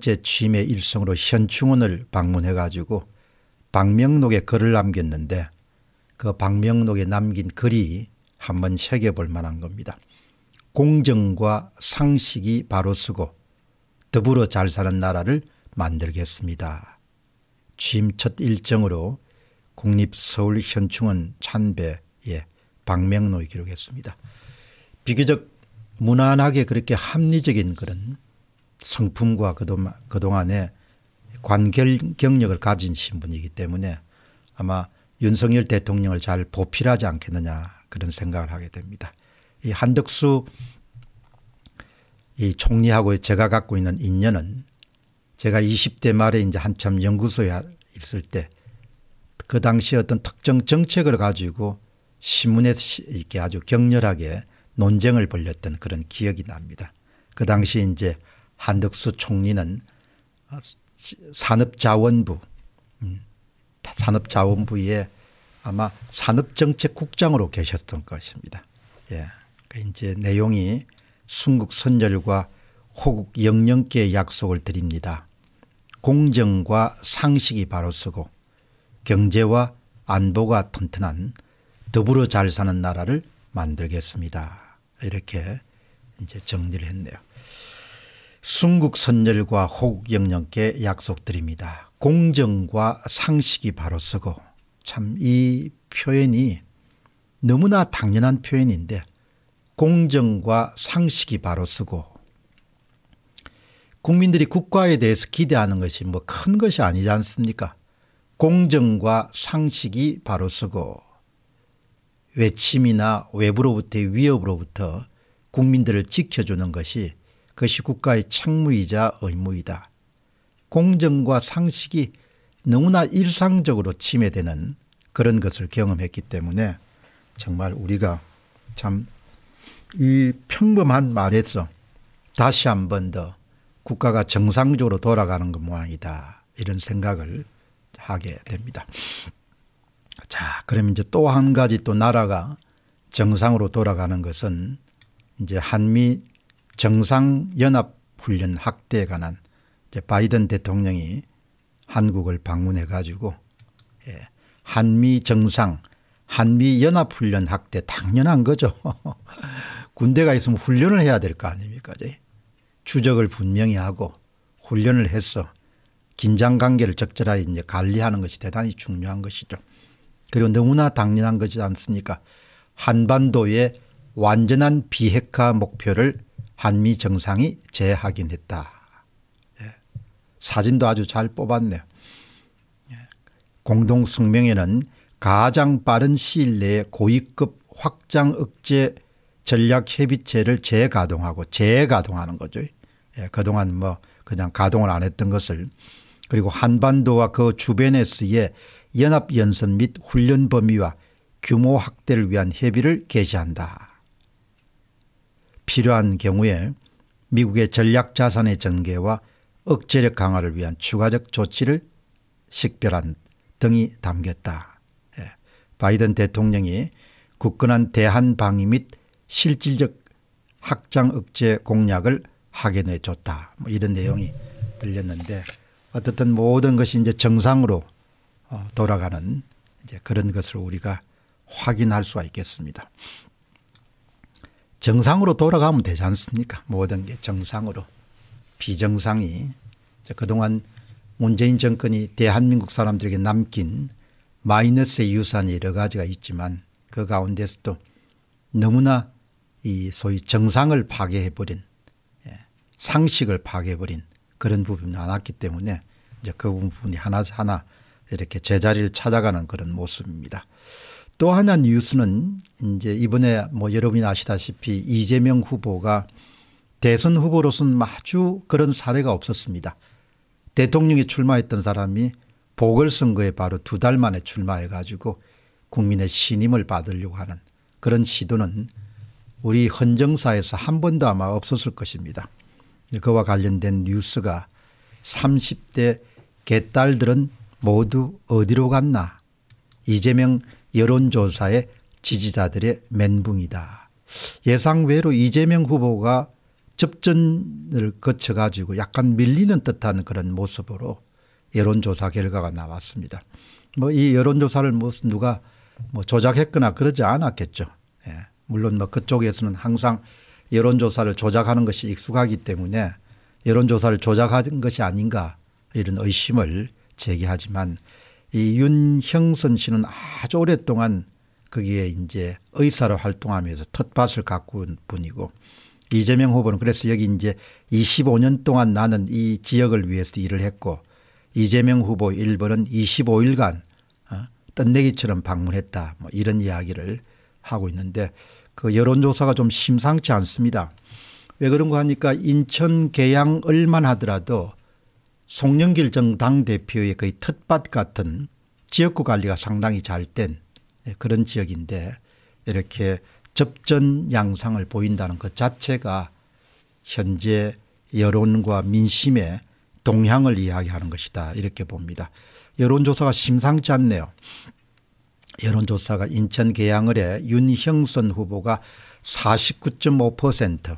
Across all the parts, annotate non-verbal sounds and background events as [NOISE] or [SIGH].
제 취임의 일성으로 현충원을 방문해 가지고 박명록에 글을 남겼는데 그 박명록에 남긴 글이 한번 새겨볼 만한 겁니다. 공정과 상식이 바로 쓰고 더불어 잘 사는 나라를 만들겠습니다. 취임 첫 일정으로 국립서울현충원 찬배에 박명록이 기록했습니다. 비교적 무난하게 그렇게 합리적인 글은 성품과 그동안의 관결 경력을 가진 신분이기 때문에 아마 윤석열 대통령을 잘 보필하지 않겠느냐 그런 생각을 하게 됩니다. 이 한덕수 이 총리하고 제가 갖고 있는 인연은 제가 20대 말에 이제 한참 연구소에 있을 때 그 당시 어떤 특정 정책을 가지고 신문에 이렇게 아주 격렬하게 논쟁을 벌였던 그런 기억이 납니다. 그 당시 이제 한덕수 총리는 어, 산업자원부 음, 산업자원부에 아마 산업정책국장으로 계셨던 것입니다. 예. 그 이제 내용이 순국 선열과 호국 영령께 약속을 드립니다. 공정과 상식이 바로 서고 경제와 안보가 튼튼한 더불어 잘 사는 나라를 만들겠습니다. 이렇게 이제 정리를 했네요. 순국선열과 호국영령께 약속드립니다. 공정과 상식이 바로 서고 참 이 표현이 너무나 당연한 표현인데 공정과 상식이 바로 서고 국민들이 국가에 대해서 기대하는 것이 뭐 큰 것이 아니지 않습니까? 공정과 상식이 바로 서고 외침이나 외부로부터의 위협으로부터 국민들을 지켜주는 것이 그것이 국가의 책무이자 의무이다. 공정과 상식이 너무나 일상적으로 침해되는 그런 것을 경험했기 때문에 정말 우리가 참 이 평범한 말에서 다시 한 번 더 국가가 정상적으로 돌아가는 것 모양이다. 이런 생각을 하게 됩니다. 자, 그럼 이제 또 한 가지 또 나라가 정상으로 돌아가는 것은 이제 한미 정상연합훈련 확대에 관한 바이든 대통령이 한국을 방문해 가지고 예, 한미 정상 한미연합훈련 확대 당연한 거죠. [LAUGHS] 군대가 있으면 훈련을 해야 될 거 아닙니까. 추적을 분명히 하고 훈련을 해서 긴장관계를 적절하게 이제 관리하는 것이 대단히 중요한 것이죠. 그리고 너무나 당연한 것이지 않습니까. 한반도의 완전한 비핵화 목표를 한미 정상이 재확인했다. 예. 사진도 아주 잘 뽑았네요. 예. 공동 성명에는 가장 빠른 시일 내에 고위급 확장 억제 전략 협의체를 재가동하고 재가동하는 거죠. 예. 그동안 뭐 그냥 가동을 안 했던 것을 그리고 한반도와 그 주변에서의 연합연습 및 훈련 범위와 규모 확대를 위한 협의를 개시한다. 필요한 경우에 미국의 전략 자산의 전개와 억제력 강화를 위한 추가적 조치를 식별한 등이 담겼다. 예. 바이든 대통령이 굳건한 대한 방위 및 실질적 확장 억제 공약을 확인해 줬다. 뭐 이런 내용이 들렸는데 어떻든 모든 것이 이제 정상으로 어, 돌아가는 이제 그런 것을 우리가 확인할 수가 있겠습니다. 정상으로 돌아가면 되지 않습니까? 모든 게 정상으로. 비정상이 그동안 문재인 정권이 대한민국 사람들에게 남긴 마이너스의 유산이 여러 가지가 있지만 그 가운데서도 너무나 이 소위 정상을 파괴해버린 예, 상식을 파괴해버린 그런 부분이 많았기 때문에 이제 그 부분이 하나하나 이렇게 제자리를 찾아가는 그런 모습입니다. 또 하나 뉴스는 이제 이번에 뭐 여러분이 아시다시피 이재명 후보가 대선 후보로서는 아주 그런 사례가 없었습니다. 대통령이 출마했던 사람이 보궐선거에 바로 두 달 만에 출마해 가지고 국민의 신임을 받으려고 하는 그런 시도는 우리 헌정사에서 한 번도 아마 없었을 것입니다. 그와 관련된 뉴스가 30대 개딸들은 모두 어디로 갔나 이재명 여론조사의 지지자들의 멘붕이다. 예상 외로 이재명 후보가 접전을 거쳐가지고 약간 밀리는 듯한 그런 모습으로 여론조사 결과가 나왔습니다. 뭐 이 여론조사를 무슨 뭐 누가 뭐 조작했거나 그러지 않았겠죠. 예. 물론 뭐 그쪽에서는 항상 여론조사를 조작하는 것이 익숙하기 때문에 여론조사를 조작한 것이 아닌가 이런 의심을 제기하지만 이 윤형선 씨는 아주 오랫동안 거기에 이제 의사로 활동하면서 텃밭을 가꾼 분이고 이재명 후보는 그래서 여기 이제 25년 동안 나는 이 지역을 위해서 일을 했고 이재명 후보 일본은 25일간 어, 떤내기처럼 방문했다 뭐 이런 이야기를 하고 있는데 그 여론조사가 좀 심상치 않습니다. 왜그런거 하니까 인천 계양 얼만 하더라도 송영길 정 당대표의 거의 텃밭 같은 지역구 관리가 상당히 잘된 예, 그런 지역인데 이렇게 접전 양상을 보인다는 것 자체가 현재 여론과 민심의 동향을 이야기하는 것이다 이렇게 봅니다. 여론조사가 심상치 않네요. 여론조사가 인천 계양을해 윤형선 후보가 49.5%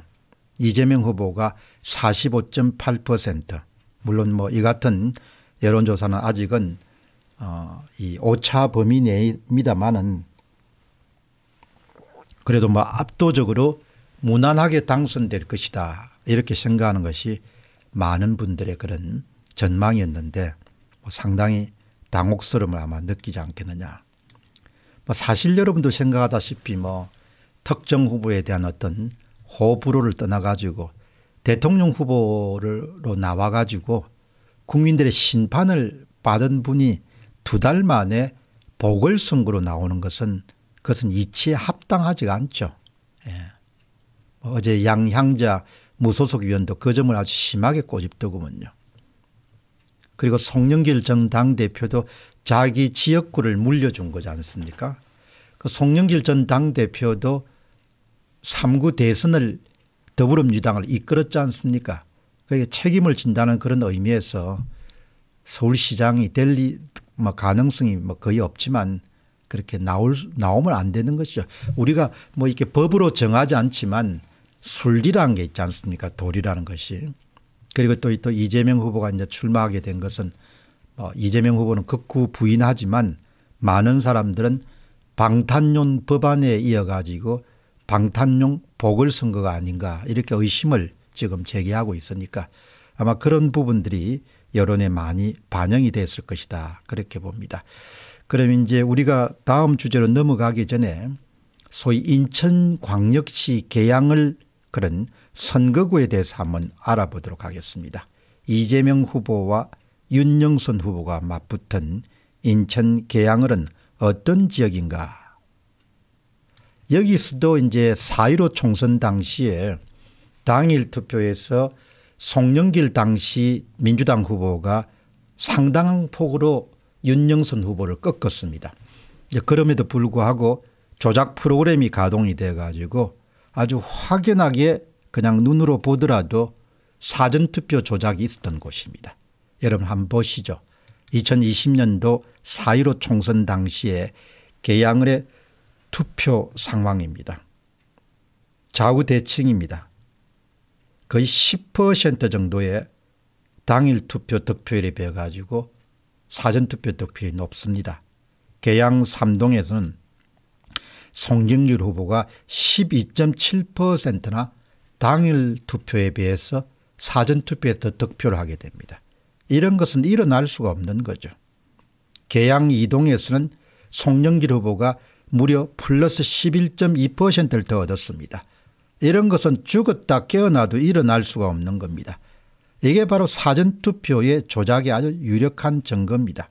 이재명 후보가 45.8% 물론 뭐 이 같은 여론조사는 아직은 어, 이 오차 범위 내입니다만은 그래도 뭐 압도적으로 무난하게 당선될 것이다 이렇게 생각하는 것이 많은 분들의 그런 전망이었는데 뭐 상당히 당혹스러움을 아마 느끼지 않겠느냐. 뭐 사실 여러분도 생각하다시피 뭐 특정 후보에 대한 어떤 호불호를 떠나가지고 대통령 후보로 나와가지고 국민들의 심판을 받은 분이 두 달 만에 보궐선거로 나오는 것은 그것은 이치에 합당하지가 않죠. 예. 뭐 어제 양향자 무소속 위원도 그 점을 아주 심하게 꼬집더군요. 그리고 송영길 전 당대표도 자기 지역구를 물려준 거지 않습니까? 그 송영길 전 당대표도 3구 대선을 더불어민주당을 이끌었지 않습니까? 그게 책임을 진다는 그런 의미에서 서울시장이 될 뭐 가능성이 뭐 거의 없지만 그렇게 나올 나오면 안 되는 것이죠. 우리가 뭐 이렇게 법으로 정하지 않지만 순리라는 게 있지 않습니까? 도리라는 것이. 그리고 또, 또 이재명 후보가 이제 출마하게 된 것은 뭐 이재명 후보는 극구 부인하지만 많은 사람들은 방탄용 법안에 이어가지고 방탄용 보궐선거가 아닌가 이렇게 의심을 지금 제기하고 있으니까 아마 그런 부분들이 여론에 많이 반영이 됐을 것이다. 그렇게 봅니다. 그럼 이제 우리가 다음 주제로 넘어가기 전에 소위 인천광역시 개항을 그런 선거구에 대해서 한번 알아보도록 하겠습니다. 이재명 후보와 윤영선 후보가 맞붙은 인천 개항을은 어떤 지역인가 여기서도 이제 4.15 총선 당시에 당일 투표에서 송영길 당시 민주당 후보가 상당한 폭으로 윤영선 후보를 꺾었습니다. 그럼에도 불구하고 조작 프로그램이 가동이 돼 가지고 아주 확연하게 그냥 눈으로 보더라도 사전투표 조작이 있었던 곳입니다. 여러분 한번 보시죠. 2020년도 4.15 총선 당시에 계양을해 투표 상황입니다. 좌우 대칭입니다. 거의 10% 정도의 당일 투표 득표율에 비해 가지고 사전투표 득표율이 높습니다. 계양 3동에서는 송경률 후보가 12.7%나 당일 투표에 비해서 사전투표에 더 득표를 하게 됩니다. 이런 것은 일어날 수가 없는 거죠. 계양 2동에서는 송영길 후보가 무려 플러스 11.2%를 더 얻었습니다. 이런 것은 죽었다 깨어나도 일어날 수가 없는 겁니다. 이게 바로 사전투표의 조작이 아주 유력한 증거입니다.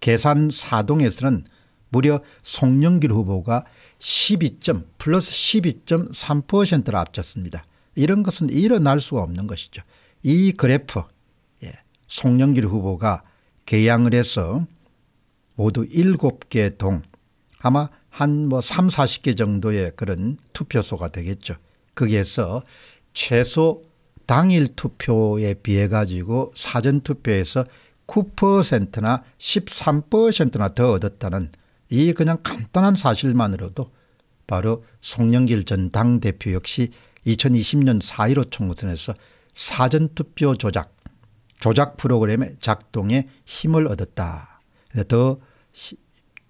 계산 사동에서는 무려 송영길 후보가 12. 플러스 12.3%를 앞섰습니다. 이런 것은 일어날 수가 없는 것이죠. 이 그래프 예, 송영길 후보가 개항을 해서 모두 7개 동 아마 한뭐 3, 40개 정도의 그런 투표소가 되겠죠. 거기에서 최소 당일 투표에 비해 가지고 사전 투표에서 9%나 13%나 더 얻었다는 이 그냥 간단한 사실만으로도 바로 송영길 전 당대표 역시 2020년 4.15 총선에서 사전투표 조작, 조작 프로그램의 작동에 힘을 얻었다. 더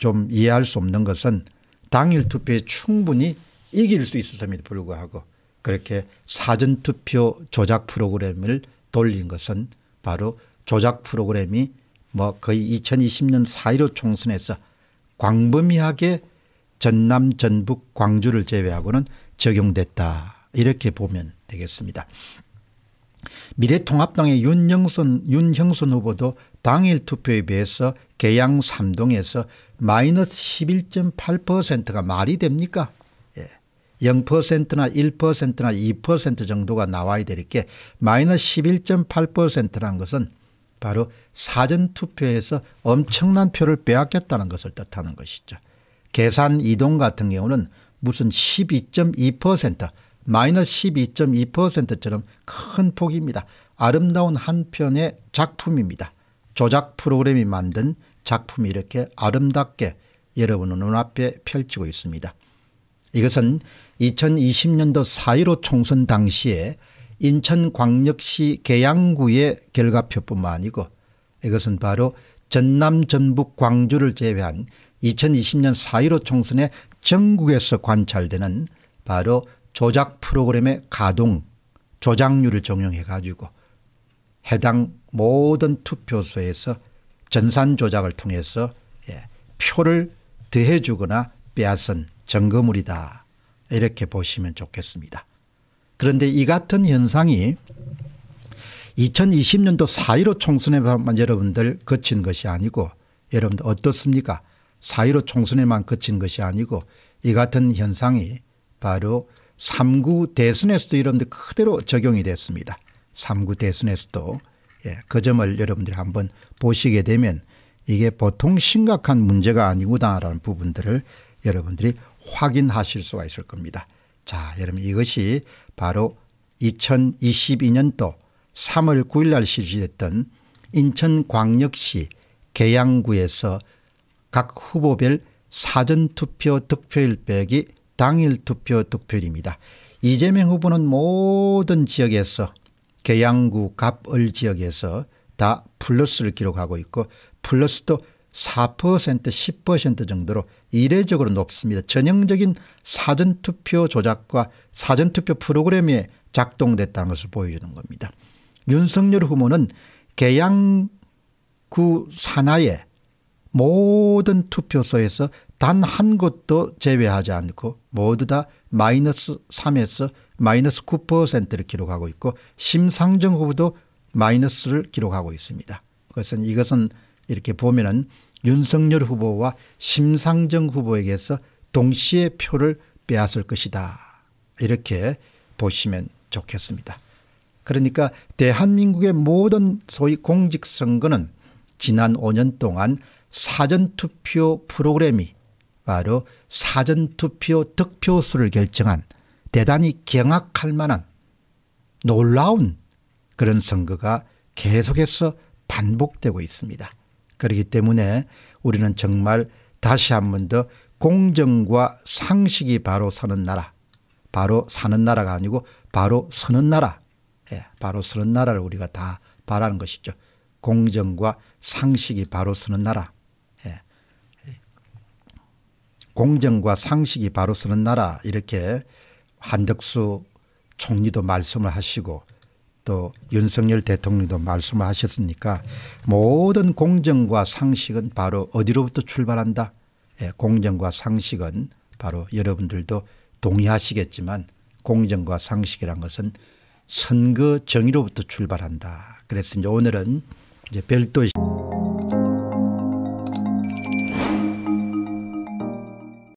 좀 이해할 수 없는 것은 당일 투표에 충분히 이길 수 있었음에도 불구하고 그렇게 사전투표 조작 프로그램을 돌린 것은 바로 조작 프로그램이 뭐 거의 2020년 4.15 총선에서 광범위하게 전남 전북 광주를 제외하고는 적용됐다 이렇게 보면 되겠습니다. 미래통합당의 윤영선, 윤형선 후보도 당일 투표에 비해서 계양 3동에서 마이너스 11.8%가 말이 됩니까? 0%나 1%나 2% 정도가 나와야 되니까 마이너스 11.8%라는 것은 바로 사전투표에서 엄청난 표를 빼앗겼다는 것을 뜻하는 것이죠. 계산 이동 같은 경우는 무슨 12.2% 마이너스 12.2%처럼 큰 폭입니다. 아름다운 한 편의 작품입니다. 조작 프로그램이 만든 작품이 이렇게 아름답게 여러분 눈앞에 펼치고 있습니다. 이것은 2020년도 4.15 총선 당시에 인천광역시 계양구의 결과표뿐만 아니고 이것은 바로 전남 전북 광주를 제외한 2020년 4.15 총선에 전국에서 관찰되는 바로 조작 프로그램의 가동 조작률을 적용해 가지고 해당 모든 투표소에서 전산 조작을 통해서 예, 표를 더해 주거나 빼앗은 정거물이다 이렇게 보시면 좋겠습니다. 그런데 이 같은 현상이 2020년도 4.15 총선에만 여러분들 거친 것이 아니고 여러분들 어떻습니까? 4.15 총선에만 거친 것이 아니고 이 같은 현상이 바로 3구 대선에서도 여러분들 그대로 적용이 됐습니다. 3구 대선에서도 예, 그 점을 여러분들이 한번 보시게 되면 이게 보통 심각한 문제가 아니구나라는 부분들을 여러분들이 확인하실 수가 있을 겁니다. 자, 여러분 이것이 바로 2022년도 3월 9일 날 실시됐던 인천광역시 계양구에서 각 후보별 사전투표 득표율 빼기 당일 투표 득표율입니다. 이재명 후보는 모든 지역에서 계양구 갑을 지역에서 다 플러스를 기록하고 있고 플러스도 4% 10% 정도로 이례적으로 높습니다. 전형적인 사전투표 조작과 사전투표 프로그램에 작동됐다는 것을 보여주는 겁니다. 윤석열 후보는 계양구 산하의 모든 투표소에서 단한 곳도 제외하지 않고 모두 다 마이너스 3에서 마이너스 9%를 기록하고 있고 심상정 후보도 마이너스를 기록하고 있습니다. 그것은 이것은 이렇게 보면은 윤석열 후보와 심상정 후보에게서 동시에 표를 빼앗을 것이다. 이렇게 보시면 좋겠습니다. 그러니까 대한민국의 모든 소위 공직선거는 지난 5년 동안 사전투표 프로그램이 바로 사전투표 득표수를 결정한 대단히 경악할 만한 놀라운 그런 선거가 계속해서 반복되고 있습니다. 그렇기 때문에 우리는 정말 다시 한 번 더 공정과 상식이 바로 서는 나라 바로 사는 나라가 아니고 바로 서는 나라 예, 바로 서는 나라를 우리가 다 바라는 것이죠. 공정과 상식이 바로 서는 나라 공정과 상식이 바로 서는 나라 이렇게 한덕수 총리도 말씀을 하시고 또 윤석열 대통령도 말씀을 하셨으니까 모든 공정과 상식은 바로 어디로부터 출발한다. 예, 공정과 상식은 바로 여러분들도 동의하시겠지만 공정과 상식이란 것은 선거 정의로부터 출발한다. 그래서 이제 오늘은 이제 별도의